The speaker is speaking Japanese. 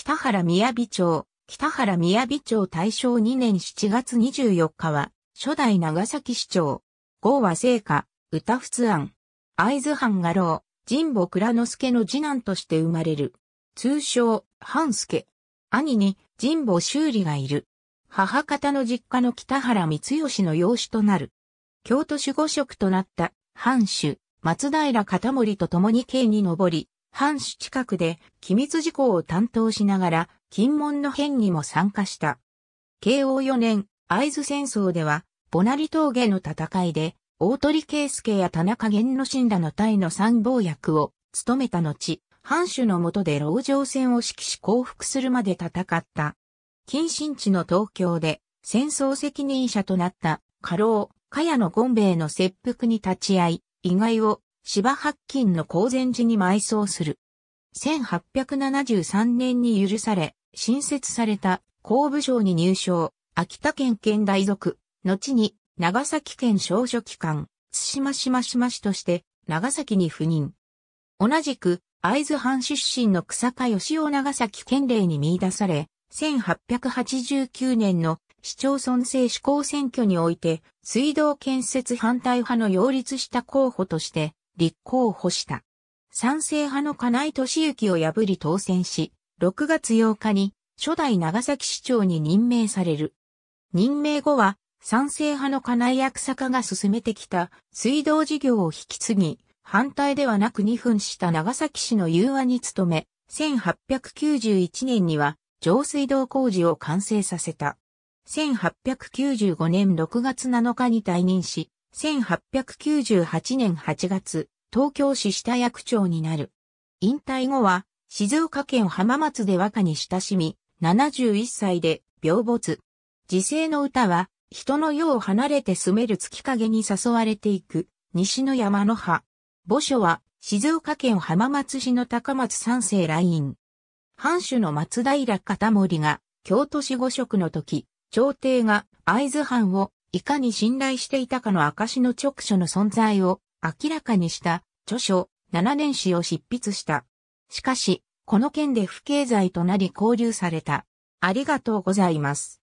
北原宮美町、北原宮美町大正2年7月24日は、初代長崎市長、郷和聖火、歌仏庵、会津藩画廊、神保倉之助の次男として生まれる。通称、半助。兄に神保修理がいる。母方の実家の北原光義の養子となる。京都守護職となった、藩主、松平片森と共に京に上り、藩主近くで機密事項を担当しながら、金門の変にも参加した。慶応4年、会津戦争では、ボナリ峠の戦いで、大鳥圭介や田中源之進らの隊の参謀役を務めた後、藩主の下で牢城戦を指揮し降伏するまで戦った。近親地の東京で戦争責任者となった家老、茅野の権兵衛の切腹に立ち会い、意外を芝八金の公前寺に埋葬する。1873年に許され、新設された公部省に入省、秋田県県大族、後に長崎県少女機関、津島島島市として長崎に赴任。同じく会津藩出身の草加義雄長崎県令に見出され、1889年の市町村制施行選挙において、水道建設反対派の擁立した候補として、立候補した。賛成派の金井敏行を破り当選し、6月8日に初代長崎市長に任命される。任命後は、賛成派の金井役坂が進めてきた水道事業を引き継ぎ、反対ではなく2分した長崎市の融和に努め、1891年には上水道工事を完成させた。1895年6月7日に退任し、1898年8月、東京市下役長になる。引退後は、静岡県浜松で和歌に親しみ、71歳で病没。時世の歌は、人の世を離れて住める月影に誘われていく、西の山の葉。墓所は、静岡県浜松市の高松三世来院。藩主の松平片森が、京都市五職の時、朝廷が会津藩をいかに信頼していたかの証の直書の存在を明らかにした著書7年史を執筆した。しかし、この件で不経済となり交流された。ありがとうございます。